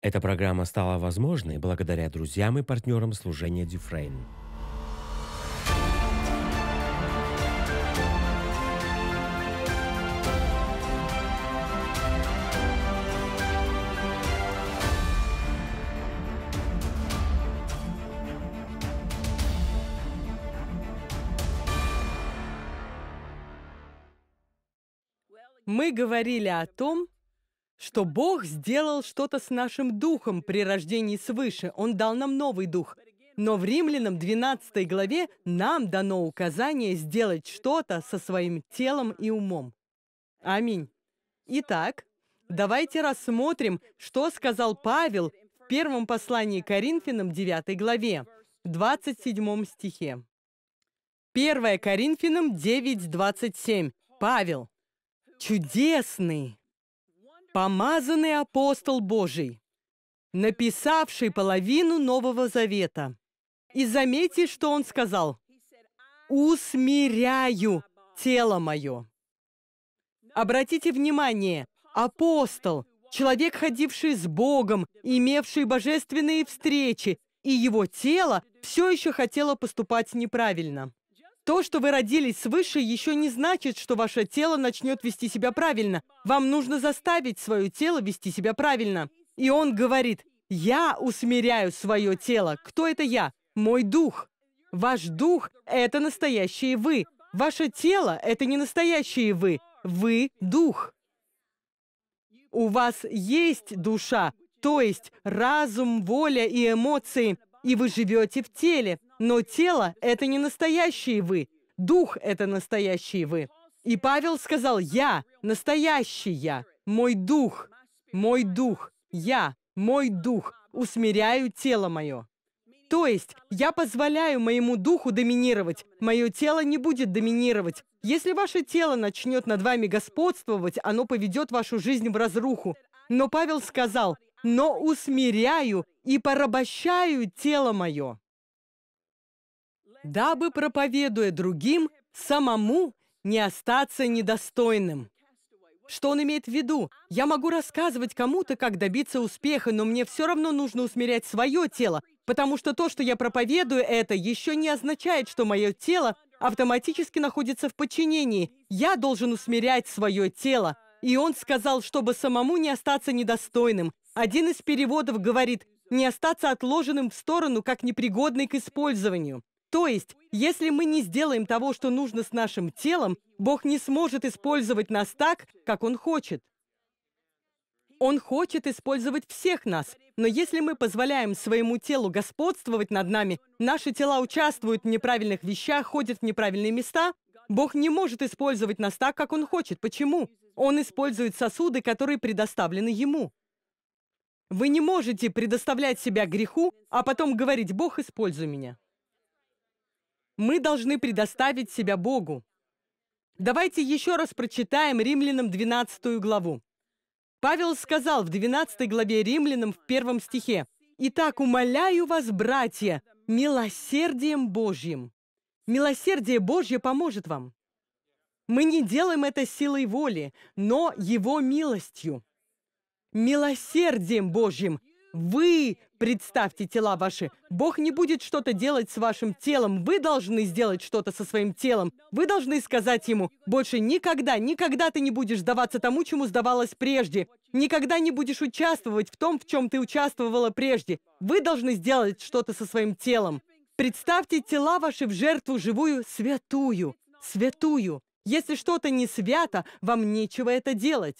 Эта программа стала возможной благодаря друзьям и партнерам служения Дюфрейн. Мы говорили о том, что Бог сделал что-то с нашим духом при рождении свыше. Он дал нам новый дух. Но в Римлянам 12 главе нам дано указание сделать что-то со своим телом и умом. Аминь. Итак, давайте рассмотрим, что сказал Павел в первом послании Коринфянам 9 главе, 27 стихе. 1 Коринфянам 9, 27. Павел. Чудесный, помазанный апостол Божий, написавший половину Нового Завета. И заметьте, что он сказал. «Усмиряю тело мое». Обратите внимание, апостол, человек, ходивший с Богом, имевший божественные встречи, и его тело все еще хотело поступать неправильно. То, что вы родились свыше, еще не значит, что ваше тело начнет вести себя правильно. Вам нужно заставить свое тело вести себя правильно. И он говорит, я усмиряю свое тело. Кто это я? Мой дух. Ваш дух – это настоящие вы. Ваше тело – это не настоящие вы. Вы – дух. У вас есть душа, то есть разум, воля и эмоции. И вы живете в теле, но тело – это не настоящие вы, дух – это настоящие вы. И Павел сказал, «Я, настоящий я, мой дух, мой дух, я, мой дух, усмиряю тело мое». То есть я позволяю моему духу доминировать, мое тело не будет доминировать. Если ваше тело начнет над вами господствовать, оно поведет вашу жизнь в разруху. Но Павел сказал, но усмиряю и порабощаю тело мое, дабы, проповедуя другим, самому не остаться недостойным. Что он имеет в виду? Я могу рассказывать кому-то, как добиться успеха, но мне все равно нужно усмирять свое тело, потому что то, что я проповедую это, еще не означает, что мое тело автоматически находится в подчинении. Я должен усмирять свое тело. И он сказал, чтобы самому не остаться недостойным. Один из переводов говорит «не остаться отложенным в сторону, как непригодный к использованию». То есть, если мы не сделаем того, что нужно с нашим телом, Бог не сможет использовать нас так, как Он хочет. Он хочет использовать всех нас, но если мы позволяем своему телу господствовать над нами, наши тела участвуют в неправильных вещах, ходят в неправильные места, Бог не может использовать нас так, как Он хочет. Почему? Он использует сосуды, которые предоставлены Ему. Вы не можете предоставлять себя греху, а потом говорить «Бог, используй меня». Мы должны предоставить себя Богу. Давайте еще раз прочитаем Римлянам 12 главу. Павел сказал в 12 главе Римлянам в первом стихе, «Итак, умоляю вас, братья, милосердием Божьим». Милосердие Божье поможет вам. Мы не делаем это силой воли, но Его милостью милосердием Божьим. Вы представьте тела ваши. Бог не будет что-то делать с вашим телом. Вы должны сделать что-то со своим телом. Вы должны сказать ему, больше никогда, никогда ты не будешь сдаваться тому, чему сдавалась прежде. Никогда не будешь участвовать в том, в чем ты участвовала прежде. Вы должны сделать что-то со своим телом. Представьте тела ваши в жертву живую, святую, святую. Если что-то не свято, вам нечего это делать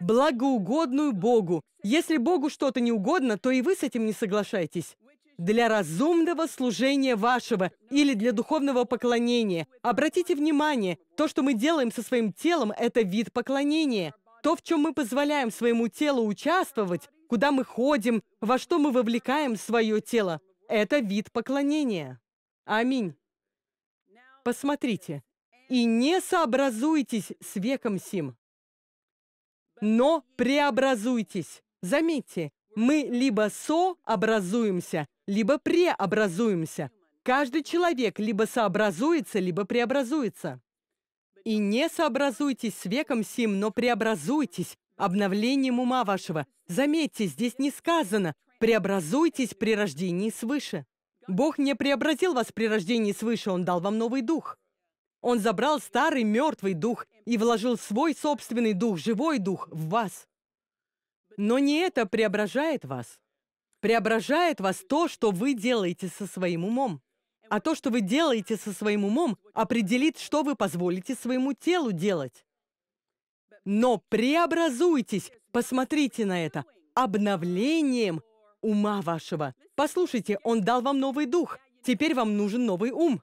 благоугодную Богу. Если Богу что-то не угодно, то и вы с этим не соглашаетесь. Для разумного служения вашего или для духовного поклонения. Обратите внимание, то, что мы делаем со своим телом, это вид поклонения. То, в чем мы позволяем своему телу участвовать, куда мы ходим, во что мы вовлекаем свое тело, это вид поклонения. Аминь. Посмотрите. «И не сообразуйтесь с веком сим» но преобразуйтесь. Заметьте, мы либо сообразуемся, либо преобразуемся. Каждый человек либо сообразуется, либо преобразуется. И не сообразуйтесь с веком сим, но преобразуйтесь обновлением ума вашего. Заметьте, здесь не сказано «преобразуйтесь при рождении свыше». Бог не преобразил вас при рождении свыше, Он дал вам новый дух. Он забрал старый мертвый дух и вложил свой собственный дух, живой дух, в вас. Но не это преображает вас. Преображает вас то, что вы делаете со своим умом. А то, что вы делаете со своим умом, определит, что вы позволите своему телу делать. Но преобразуйтесь, посмотрите на это, обновлением ума вашего. Послушайте, он дал вам новый дух, теперь вам нужен новый ум.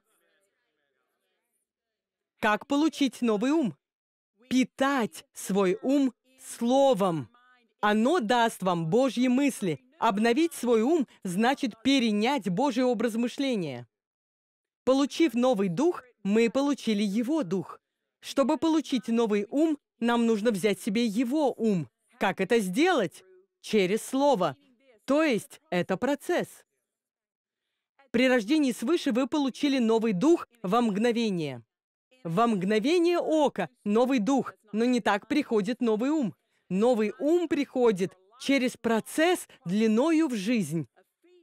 Как получить новый ум? питать свой ум словом. Оно даст вам Божьи мысли. Обновить свой ум значит перенять Божий образ мышления. Получив новый дух, мы получили его дух. Чтобы получить новый ум, нам нужно взять себе его ум. Как это сделать? Через слово. То есть это процесс. При рождении свыше вы получили новый дух во мгновение. Во мгновение ока новый дух, но не так приходит новый ум. Новый ум приходит через процесс длиною в жизнь.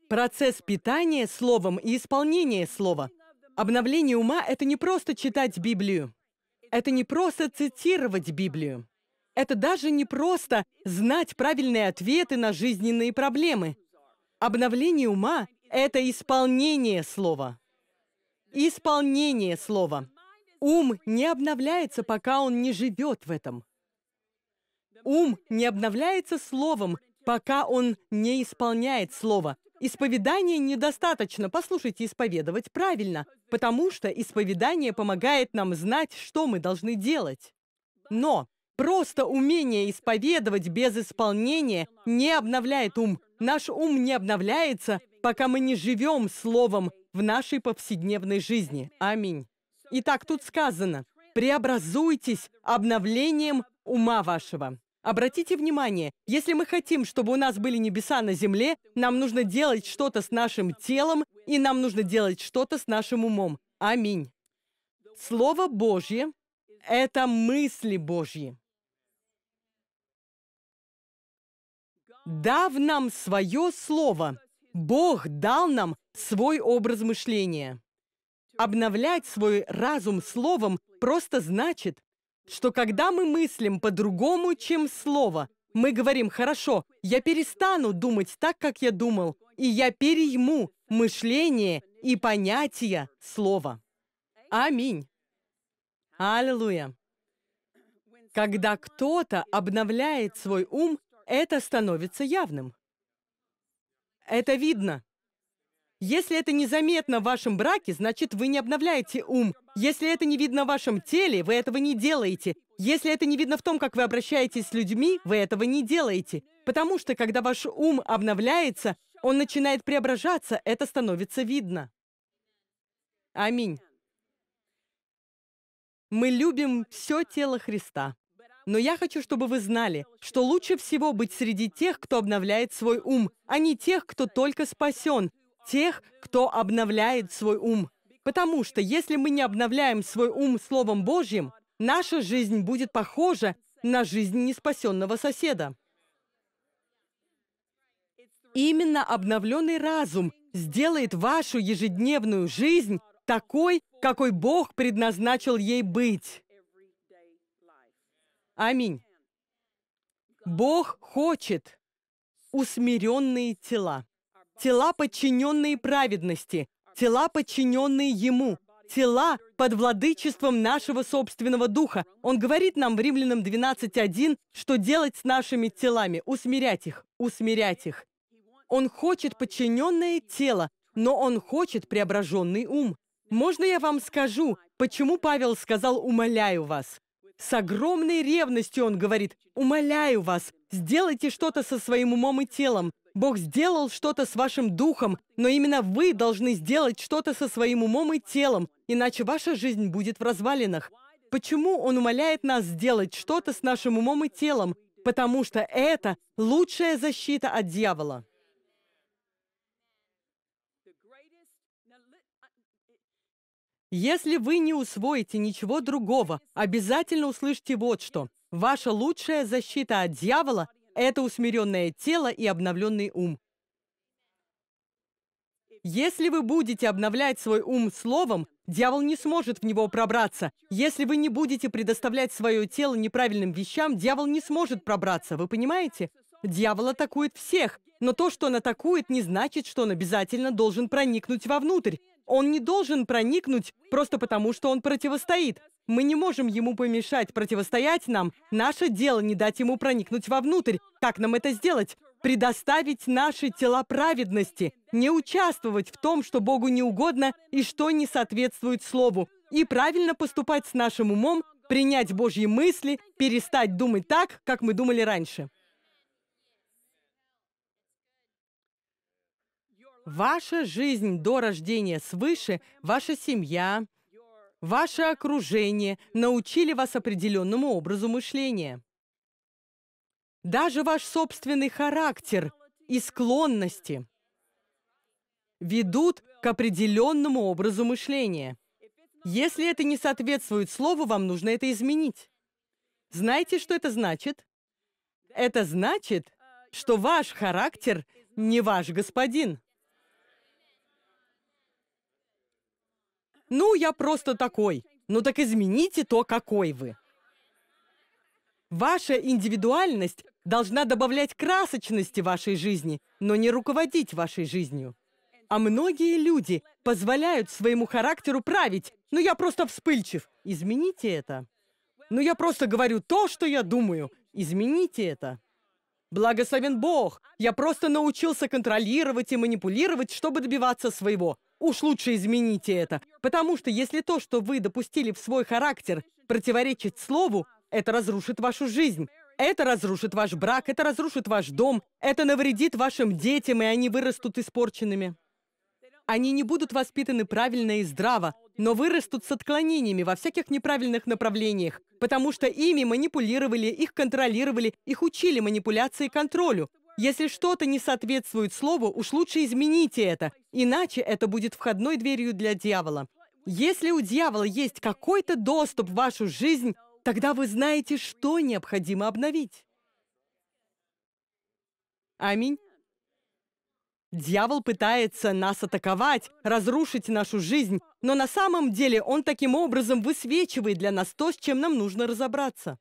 Процесс питания словом и исполнения слова. Обновление ума – это не просто читать Библию. Это не просто цитировать Библию. Это даже не просто знать правильные ответы на жизненные проблемы. Обновление ума – это исполнение слова. Исполнение слова. Ум не обновляется, пока он не живет в этом. Ум не обновляется словом, пока он не исполняет слово. Исповедание недостаточно, послушайте, исповедовать правильно, потому что исповедание помогает нам знать, что мы должны делать. Но просто умение исповедовать без исполнения не обновляет ум. Наш ум не обновляется, пока мы не живем словом в нашей повседневной жизни. Аминь. Итак, тут сказано, преобразуйтесь обновлением ума вашего. Обратите внимание, если мы хотим, чтобы у нас были небеса на земле, нам нужно делать что-то с нашим телом, и нам нужно делать что-то с нашим умом. Аминь. Слово Божье – это мысли Божьи. Дав нам свое слово, Бог дал нам свой образ мышления. Обновлять свой разум словом просто значит, что когда мы мыслим по-другому, чем слово, мы говорим «хорошо, я перестану думать так, как я думал, и я перейму мышление и понятие слова». Аминь. Аллилуйя. Когда кто-то обновляет свой ум, это становится явным. Это видно. Если это незаметно в вашем браке, значит, вы не обновляете ум. Если это не видно в вашем теле, вы этого не делаете. Если это не видно в том, как вы обращаетесь с людьми, вы этого не делаете. Потому что, когда ваш ум обновляется, он начинает преображаться, это становится видно. Аминь. Мы любим все тело Христа. Но я хочу, чтобы вы знали, что лучше всего быть среди тех, кто обновляет свой ум, а не тех, кто только спасен, тех, кто обновляет свой ум. Потому что если мы не обновляем свой ум Словом Божьим, наша жизнь будет похожа на жизнь неспасенного соседа. Именно обновленный разум сделает вашу ежедневную жизнь такой, какой Бог предназначил ей быть. Аминь. Бог хочет усмиренные тела тела, подчиненные праведности, тела, подчиненные Ему, тела под владычеством нашего собственного духа. Он говорит нам в Римлянам 12.1, что делать с нашими телами, усмирять их, усмирять их. Он хочет подчиненное тело, но он хочет преображенный ум. Можно я вам скажу, почему Павел сказал «умоляю вас»? С огромной ревностью он говорит «умоляю вас, сделайте что-то со своим умом и телом, Бог сделал что-то с вашим духом, но именно вы должны сделать что-то со своим умом и телом, иначе ваша жизнь будет в развалинах. Почему Он умоляет нас сделать что-то с нашим умом и телом? Потому что это лучшая защита от дьявола. Если вы не усвоите ничего другого, обязательно услышьте вот что. Ваша лучшая защита от дьявола это усмиренное тело и обновленный ум. Если вы будете обновлять свой ум словом, дьявол не сможет в него пробраться. Если вы не будете предоставлять свое тело неправильным вещам, дьявол не сможет пробраться, вы понимаете? Дьявол атакует всех, но то, что он атакует, не значит, что он обязательно должен проникнуть вовнутрь. Он не должен проникнуть просто потому, что он противостоит. Мы не можем ему помешать противостоять нам. Наше дело не дать ему проникнуть вовнутрь. Как нам это сделать? Предоставить наши тела праведности, не участвовать в том, что Богу не угодно и что не соответствует Слову, и правильно поступать с нашим умом, принять Божьи мысли, перестать думать так, как мы думали раньше. Ваша жизнь до рождения свыше, ваша семья – Ваше окружение научили вас определенному образу мышления. Даже ваш собственный характер и склонности ведут к определенному образу мышления. Если это не соответствует слову, вам нужно это изменить. Знаете, что это значит? Это значит, что ваш характер не ваш господин. «Ну, я просто такой. Ну так измените то, какой вы». Ваша индивидуальность должна добавлять красочности вашей жизни, но не руководить вашей жизнью. А многие люди позволяют своему характеру править. «Ну я просто вспыльчив. Измените это». «Ну я просто говорю то, что я думаю. Измените это». Благословен Бог! Я просто научился контролировать и манипулировать, чтобы добиваться своего. Уж лучше измените это, потому что если то, что вы допустили в свой характер, противоречит слову, это разрушит вашу жизнь. Это разрушит ваш брак, это разрушит ваш дом, это навредит вашим детям, и они вырастут испорченными. Они не будут воспитаны правильно и здраво, но вырастут с отклонениями во всяких неправильных направлениях, потому что ими манипулировали, их контролировали, их учили манипуляции и контролю. Если что-то не соответствует слову, уж лучше измените это, иначе это будет входной дверью для дьявола. Если у дьявола есть какой-то доступ в вашу жизнь, тогда вы знаете, что необходимо обновить. Аминь. Дьявол пытается нас атаковать, разрушить нашу жизнь, но на самом деле он таким образом высвечивает для нас то, с чем нам нужно разобраться.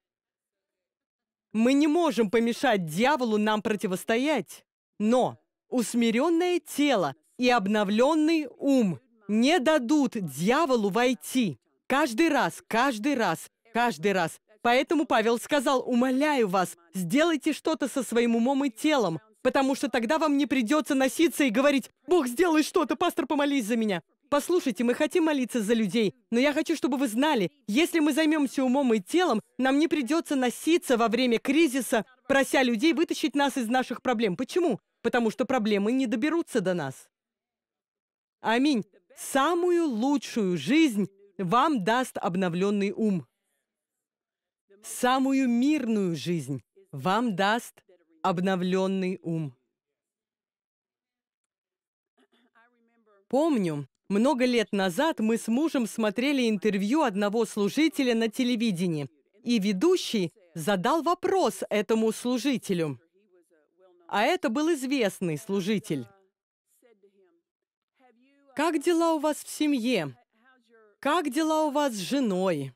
Мы не можем помешать дьяволу нам противостоять. Но усмиренное тело и обновленный ум не дадут дьяволу войти. Каждый раз, каждый раз, каждый раз. Поэтому Павел сказал, умоляю вас, сделайте что-то со своим умом и телом, потому что тогда вам не придется носиться и говорить, «Бог, сделай что-то, пастор, помолись за меня». Послушайте, мы хотим молиться за людей, но я хочу, чтобы вы знали, если мы займемся умом и телом, нам не придется носиться во время кризиса, прося людей вытащить нас из наших проблем. Почему? Потому что проблемы не доберутся до нас. Аминь. Самую лучшую жизнь вам даст обновленный ум. Самую мирную жизнь вам даст обновленный ум. Помню, много лет назад мы с мужем смотрели интервью одного служителя на телевидении, и ведущий задал вопрос этому служителю. А это был известный служитель. «Как дела у вас в семье? Как дела у вас с женой?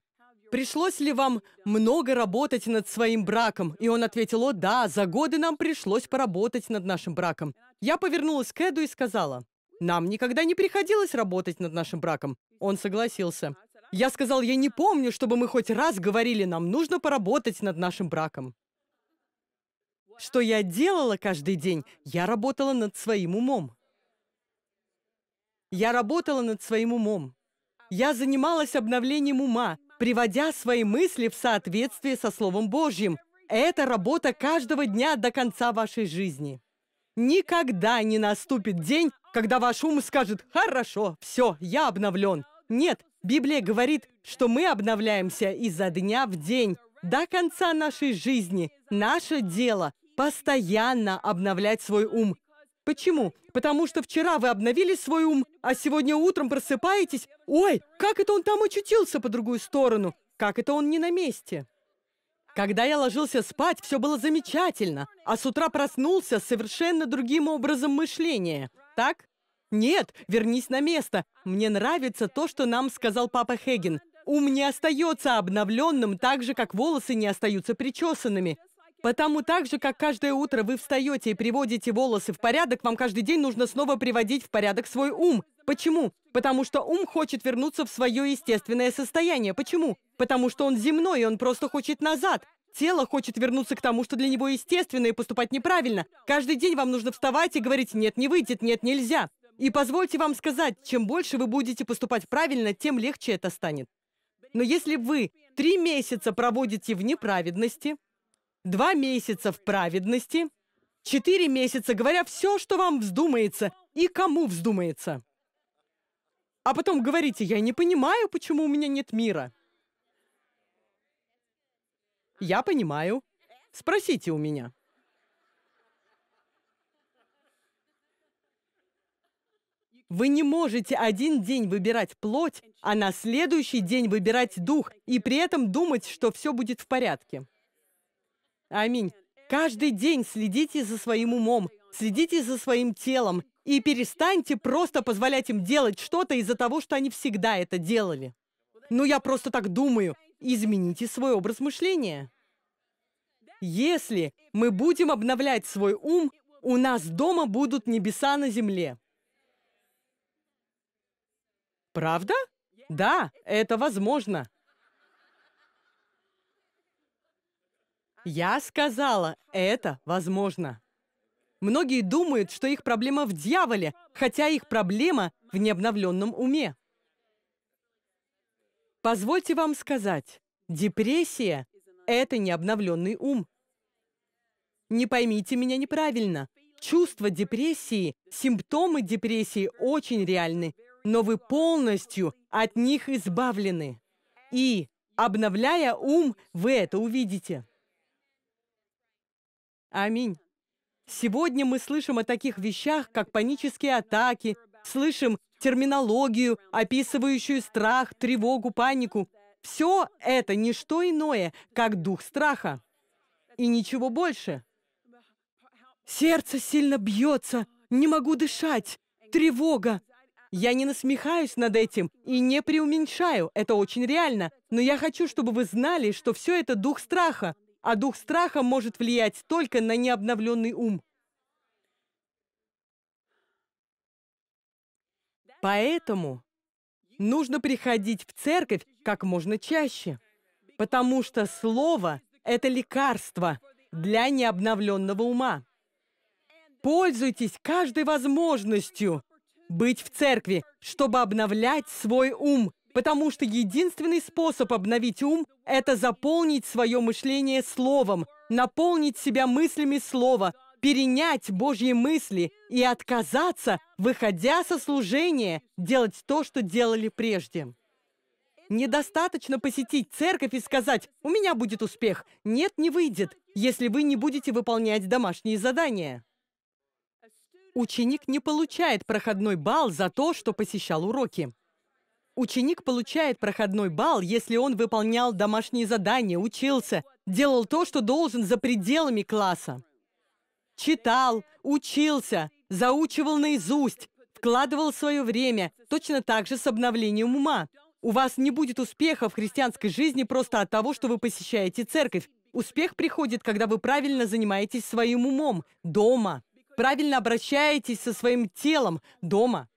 Пришлось ли вам много работать над своим браком?» И он ответил, «О, да, за годы нам пришлось поработать над нашим браком». Я повернулась к Эду и сказала, нам никогда не приходилось работать над нашим браком. Он согласился. Я сказал, я не помню, чтобы мы хоть раз говорили, нам нужно поработать над нашим браком. Что я делала каждый день? Я работала над своим умом. Я работала над своим умом. Я занималась обновлением ума, приводя свои мысли в соответствие со Словом Божьим. Это работа каждого дня до конца вашей жизни. Никогда не наступит день, когда ваш ум скажет «Хорошо, все, я обновлен». Нет, Библия говорит, что мы обновляемся изо дня в день, до конца нашей жизни. Наше дело – постоянно обновлять свой ум. Почему? Потому что вчера вы обновили свой ум, а сегодня утром просыпаетесь. Ой, как это он там очутился по другую сторону? Как это он не на месте? Когда я ложился спать, все было замечательно, а с утра проснулся с совершенно другим образом мышления. Так? Нет, вернись на место. Мне нравится то, что нам сказал папа Хеген. Ум не остается обновленным так же, как волосы не остаются причесанными. Потому так же, как каждое утро вы встаете и приводите волосы в порядок, вам каждый день нужно снова приводить в порядок свой ум. Почему? Потому что ум хочет вернуться в свое естественное состояние. Почему? Потому что он земной, и он просто хочет назад. Тело хочет вернуться к тому, что для него естественно, и поступать неправильно. Каждый день вам нужно вставать и говорить «нет, не выйдет», «нет, нельзя». И позвольте вам сказать, чем больше вы будете поступать правильно, тем легче это станет. Но если вы три месяца проводите в неправедности, два месяца в праведности, четыре месяца, говоря все, что вам вздумается и кому вздумается. А потом говорите, я не понимаю, почему у меня нет мира. Я понимаю. Спросите у меня. Вы не можете один день выбирать плоть, а на следующий день выбирать дух, и при этом думать, что все будет в порядке. Аминь. Каждый день следите за своим умом, следите за своим телом и перестаньте просто позволять им делать что-то из-за того, что они всегда это делали. Ну, я просто так думаю. Измените свой образ мышления. Если мы будем обновлять свой ум, у нас дома будут небеса на земле. Правда? Да, это возможно. Я сказала, это возможно. Многие думают, что их проблема в дьяволе, хотя их проблема в необновленном уме. Позвольте вам сказать, депрессия – это необновленный ум. Не поймите меня неправильно. Чувство депрессии, симптомы депрессии очень реальны, но вы полностью от них избавлены. И, обновляя ум, вы это увидите. Аминь. Сегодня мы слышим о таких вещах, как панические атаки, слышим терминологию, описывающую страх, тревогу, панику. Все это не что иное, как дух страха. И ничего больше. Сердце сильно бьется, не могу дышать, тревога. Я не насмехаюсь над этим и не преуменьшаю, это очень реально. Но я хочу, чтобы вы знали, что все это дух страха, а дух страха может влиять только на необновленный ум. Поэтому нужно приходить в церковь как можно чаще, потому что слово – это лекарство для необновленного ума. Пользуйтесь каждой возможностью быть в церкви, чтобы обновлять свой ум – Потому что единственный способ обновить ум – это заполнить свое мышление словом, наполнить себя мыслями слова, перенять Божьи мысли и отказаться, выходя со служения, делать то, что делали прежде. Недостаточно посетить церковь и сказать «У меня будет успех». Нет, не выйдет, если вы не будете выполнять домашние задания. Ученик не получает проходной балл за то, что посещал уроки. Ученик получает проходной балл, если он выполнял домашние задания, учился, делал то, что должен за пределами класса. Читал, учился, заучивал наизусть, вкладывал свое время, точно так же с обновлением ума. У вас не будет успеха в христианской жизни просто от того, что вы посещаете церковь. Успех приходит, когда вы правильно занимаетесь своим умом дома, правильно обращаетесь со своим телом дома,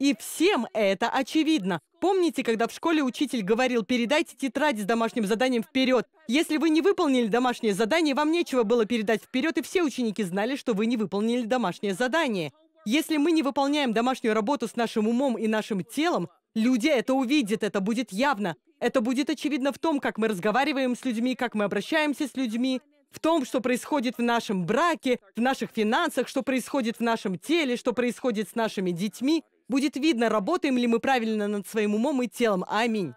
и всем это очевидно. Помните, когда в школе учитель говорил, передайте тетрадь с домашним заданием вперед? Если вы не выполнили домашнее задание, вам нечего было передать вперед, и все ученики знали, что вы не выполнили домашнее задание. Если мы не выполняем домашнюю работу с нашим умом и нашим телом, люди это увидят, это будет явно. Это будет очевидно в том, как мы разговариваем с людьми, как мы обращаемся с людьми, в том, что происходит в нашем браке, в наших финансах, что происходит в нашем теле, что происходит с нашими детьми. Будет видно, работаем ли мы правильно над своим умом и телом. Аминь.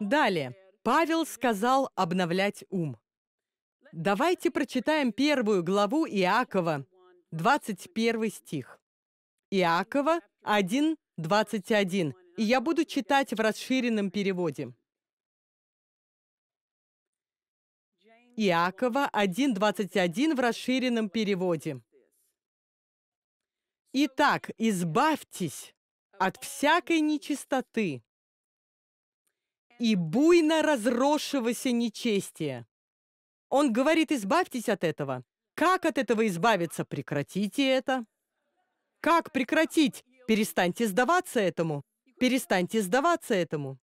Далее. Павел сказал обновлять ум. Давайте прочитаем первую главу Иакова, 21 стих. Иакова 1, 21. И я буду читать в расширенном переводе. Иакова 1.21 в расширенном переводе. Итак, избавьтесь от всякой нечистоты и буйно разросшегося нечестия. Он говорит, избавьтесь от этого. Как от этого избавиться? Прекратите это. Как прекратить? Перестаньте сдаваться этому. Перестаньте сдаваться этому.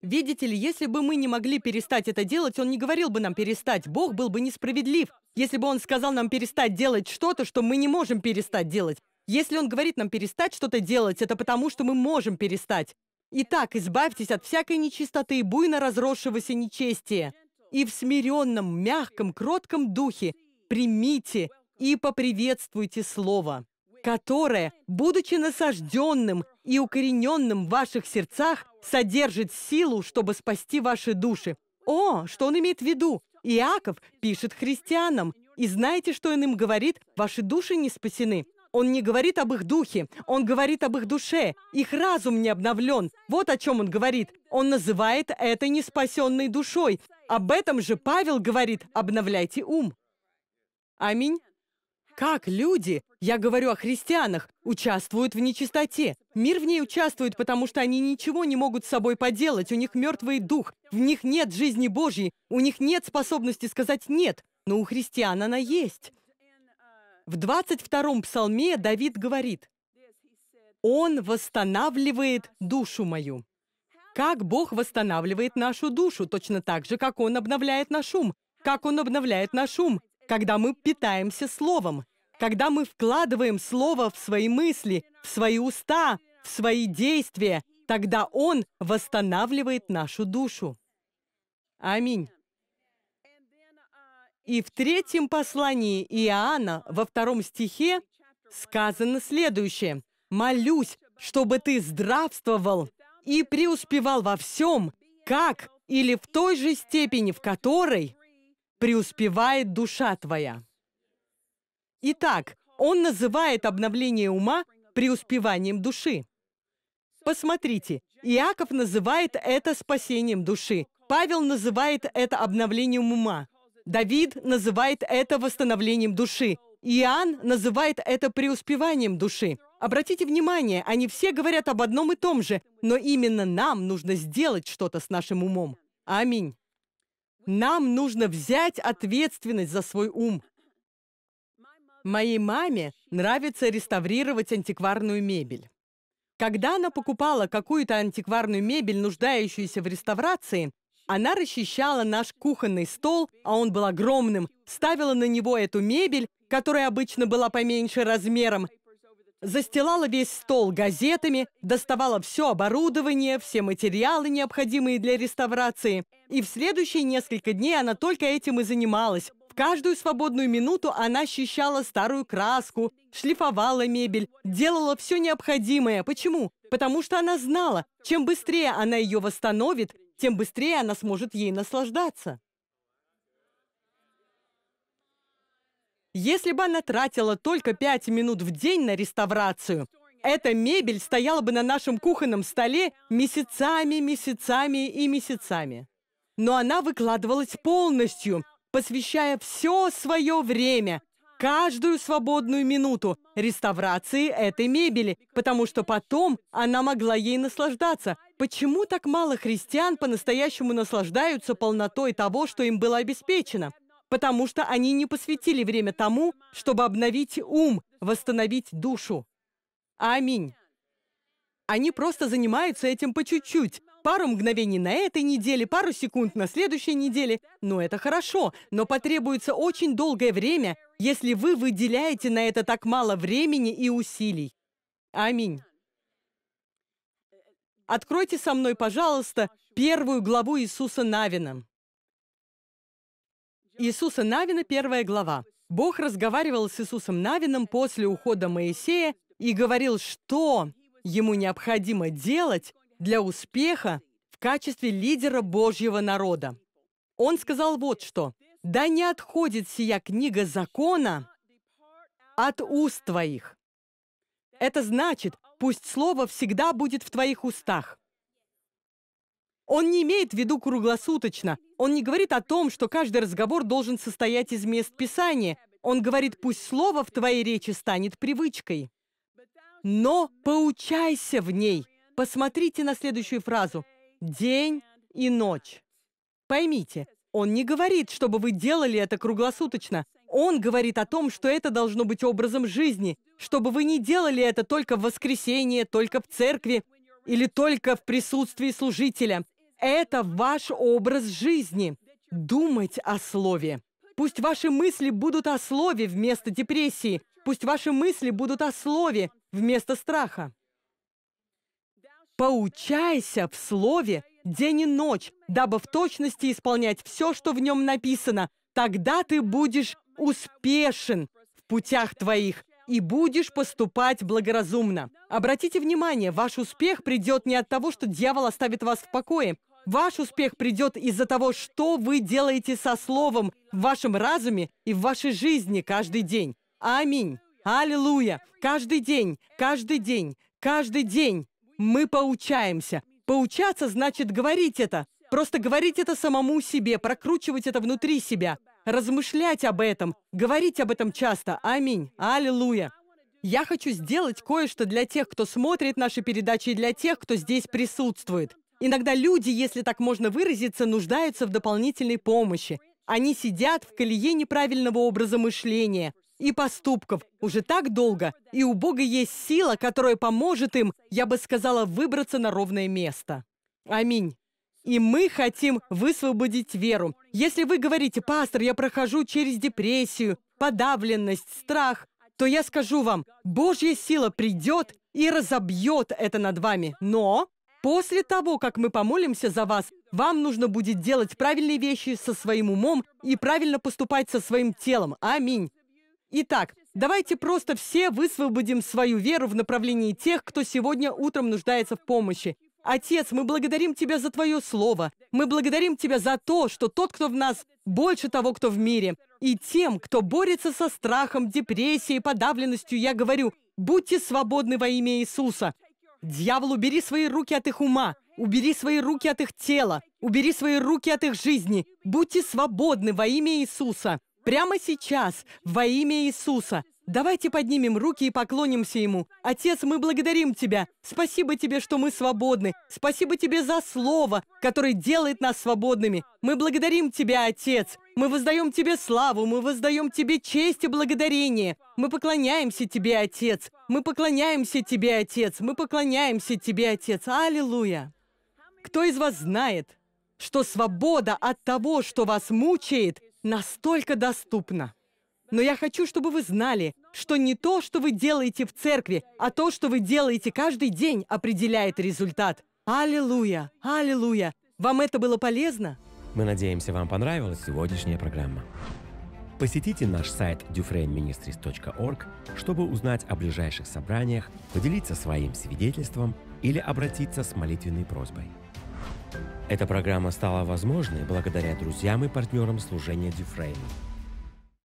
Видите ли, если бы мы не могли перестать это делать, он не говорил бы нам перестать. Бог был бы несправедлив, если бы он сказал нам перестать делать что-то, что мы не можем перестать делать. Если он говорит нам перестать что-то делать, это потому, что мы можем перестать. Итак, избавьтесь от всякой нечистоты и буйно разросшегося нечестия. И в смиренном, мягком, кротком духе примите и поприветствуйте Слово, которое, будучи насажденным и укорененным в ваших сердцах, содержит силу, чтобы спасти ваши души. О, что он имеет в виду? Иаков пишет христианам, и знаете, что он им говорит? Ваши души не спасены. Он не говорит об их духе, он говорит об их душе. Их разум не обновлен. Вот о чем он говорит. Он называет это неспасенной душой. Об этом же Павел говорит «обновляйте ум». Аминь. Как люди, я говорю о христианах, участвуют в нечистоте. Мир в ней участвует, потому что они ничего не могут с собой поделать, у них мертвый дух, в них нет жизни Божьей, у них нет способности сказать «нет», но у христиан она есть. В 22-м псалме Давид говорит, «Он восстанавливает душу мою». Как Бог восстанавливает нашу душу, точно так же, как Он обновляет наш ум. Как Он обновляет наш ум, когда мы питаемся Словом, когда мы вкладываем Слово в свои мысли, в свои уста, в свои действия, тогда Он восстанавливает нашу душу. Аминь. И в третьем послании Иоанна во втором стихе сказано следующее. «Молюсь, чтобы ты здравствовал и преуспевал во всем, как или в той же степени, в которой преуспевает душа твоя». Итак, он называет обновление ума преуспеванием души. Посмотрите, Иаков называет это спасением души. Павел называет это обновлением ума. Давид называет это восстановлением души. Иоанн называет это преуспеванием души. Обратите внимание, они все говорят об одном и том же, но именно нам нужно сделать что-то с нашим умом. Аминь. Нам нужно взять ответственность за свой ум. Моей маме нравится реставрировать антикварную мебель. Когда она покупала какую-то антикварную мебель, нуждающуюся в реставрации, она расчищала наш кухонный стол, а он был огромным, ставила на него эту мебель, которая обычно была поменьше размером, застилала весь стол газетами, доставала все оборудование, все материалы, необходимые для реставрации. И в следующие несколько дней она только этим и занималась. В каждую свободную минуту она счищала старую краску, шлифовала мебель, делала все необходимое. Почему? Потому что она знала, чем быстрее она ее восстановит, тем быстрее она сможет ей наслаждаться. Если бы она тратила только 5 минут в день на реставрацию, эта мебель стояла бы на нашем кухонном столе месяцами, месяцами и месяцами. Но она выкладывалась полностью, посвящая все свое время, каждую свободную минуту реставрации этой мебели, потому что потом она могла ей наслаждаться. Почему так мало христиан по-настоящему наслаждаются полнотой того, что им было обеспечено? Потому что они не посвятили время тому, чтобы обновить ум, восстановить душу. Аминь. Они просто занимаются этим по чуть-чуть, Пару мгновений на этой неделе, пару секунд на следующей неделе. Но это хорошо, но потребуется очень долгое время, если вы выделяете на это так мало времени и усилий. Аминь. Откройте со мной, пожалуйста, первую главу Иисуса Навина. Иисуса Навина, первая глава. Бог разговаривал с Иисусом Навином после ухода Моисея и говорил, что ему необходимо делать, для успеха в качестве лидера Божьего народа. Он сказал вот что. «Да не отходит сия книга закона от уст твоих». Это значит, пусть слово всегда будет в твоих устах. Он не имеет в виду круглосуточно. Он не говорит о том, что каждый разговор должен состоять из мест Писания. Он говорит, пусть слово в твоей речи станет привычкой. Но поучайся в ней. Посмотрите на следующую фразу «день и ночь». Поймите, он не говорит, чтобы вы делали это круглосуточно. Он говорит о том, что это должно быть образом жизни, чтобы вы не делали это только в воскресенье, только в церкви или только в присутствии служителя. Это ваш образ жизни. Думать о слове. Пусть ваши мысли будут о слове вместо депрессии. Пусть ваши мысли будут о слове вместо страха. «Поучайся в слове день и ночь, дабы в точности исполнять все, что в нем написано. Тогда ты будешь успешен в путях твоих и будешь поступать благоразумно. Обратите внимание, ваш успех придет не от того, что дьявол оставит вас в покое. Ваш успех придет из-за того, что вы делаете со словом в вашем разуме и в вашей жизни каждый день. Аминь. Аллилуйя. Каждый день, каждый день, каждый день мы поучаемся. Поучаться значит говорить это. Просто говорить это самому себе, прокручивать это внутри себя, размышлять об этом, говорить об этом часто. Аминь. Аллилуйя. Я хочу сделать кое-что для тех, кто смотрит наши передачи, и для тех, кто здесь присутствует. Иногда люди, если так можно выразиться, нуждаются в дополнительной помощи. Они сидят в колее неправильного образа мышления и поступков уже так долго, и у Бога есть сила, которая поможет им, я бы сказала, выбраться на ровное место. Аминь. И мы хотим высвободить веру. Если вы говорите, пастор, я прохожу через депрессию, подавленность, страх, то я скажу вам, Божья сила придет и разобьет это над вами. Но после того, как мы помолимся за вас, вам нужно будет делать правильные вещи со своим умом и правильно поступать со своим телом. Аминь. Итак, давайте просто все высвободим свою веру в направлении тех, кто сегодня утром нуждается в помощи. Отец, мы благодарим Тебя за Твое Слово. Мы благодарим Тебя за то, что тот, кто в нас, больше того, кто в мире. И тем, кто борется со страхом, депрессией, подавленностью, я говорю, будьте свободны во имя Иисуса. Дьявол, убери свои руки от их ума, убери свои руки от их тела, убери свои руки от их жизни. Будьте свободны во имя Иисуса. Прямо сейчас, во имя Иисуса, давайте поднимем руки и поклонимся Ему. Отец, мы благодарим Тебя. Спасибо Тебе, что мы свободны. Спасибо Тебе за Слово, которое делает нас свободными. Мы благодарим Тебя, Отец. Мы воздаем Тебе славу, мы воздаем Тебе честь и благодарение. Мы поклоняемся Тебе, Отец. Мы поклоняемся Тебе, Отец. Мы поклоняемся Тебе, Отец. Аллилуйя! Кто из вас знает, что свобода от того, что вас мучает, настолько доступно. Но я хочу, чтобы вы знали, что не то, что вы делаете в церкви, а то, что вы делаете каждый день, определяет результат. Аллилуйя! Аллилуйя! Вам это было полезно? Мы надеемся, вам понравилась сегодняшняя программа. Посетите наш сайт dufrainministries.org, чтобы узнать о ближайших собраниях, поделиться своим свидетельством или обратиться с молитвенной просьбой. Эта программа стала возможной благодаря друзьям и партнерам служения Дюфрейна.